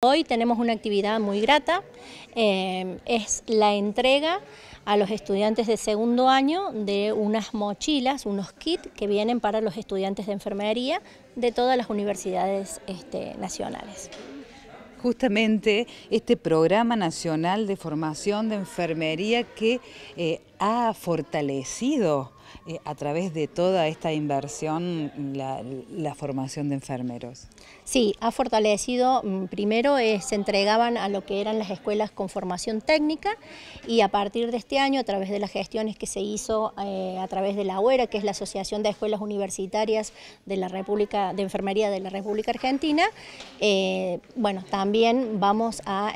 Hoy tenemos una actividad muy grata, em, es la entrega a los estudiantes de segundo año de unas mochilas, unos kits que vienen para los estudiantes de enfermería de todas las universidades este, nacionales. Justamente este programa nacional de formación de enfermería que eh, ha fortalecido eh, a través de toda esta inversión la, formación de enfermeros. Sí, ha fortalecido, mm, primero eh, se entregaban a lo que eran las escuelas con formación técnica y a partir de este año, a través de las gestiones que se hizo eh, a través de la UERA, que es la Asociación de Escuelas Universitarias de la República de Enfermería de la República Argentina, bueno, también vamos a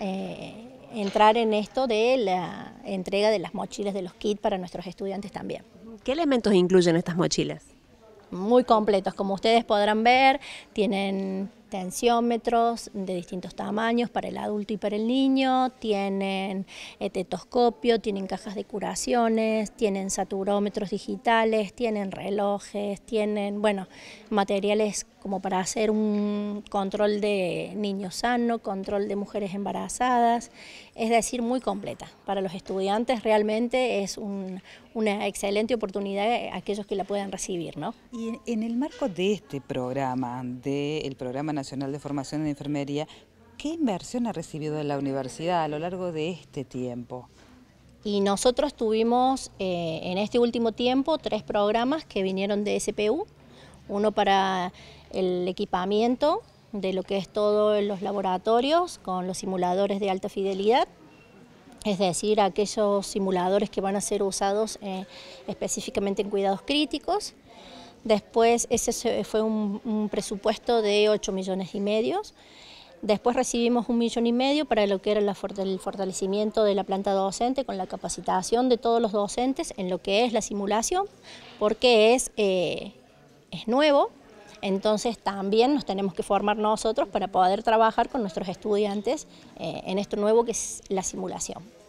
entrar en esto de la entrega de las mochilas de los kits para nuestros estudiantes también. ¿Qué elementos incluyen estas mochilas? Muy completos, como ustedes podrán ver, tienen tensiómetros de distintos tamaños para el adulto y para el niño, tienen eh, tetoscopio, tienen cajas de curaciones, tienen saturómetros digitales, tienen relojes, tienen, bueno, materiales como para hacer un control de niños sanos, control de mujeres embarazadas, es decir, muy completa. Para los estudiantes realmente es una excelente oportunidad aquellos que la puedan recibir. ¿no? Y en el marco de este programa, del Programa Nacional de Formación en Enfermería, ¿qué inversión ha recibido la universidad a lo largo de este tiempo? Y nosotros tuvimos eh, en este último tiempo tres programas que vinieron de SPU, uno para el equipamiento de lo que es todos los laboratorios con los simuladores de alta fidelidad, es decir, aquellos simuladores que van a ser usados eh, específicamente en cuidados críticos. Después ese fue un, presupuesto de 8 millones y medio. Después recibimos un millón y medio para lo que era el fortalecimiento de la planta docente con la capacitación de todos los docentes en lo que es la simulación, porque es, eh, es nuevo, entonces también nos tenemos que formar nosotros para poder trabajar con nuestros estudiantes eh, en esto nuevo que es la simulación.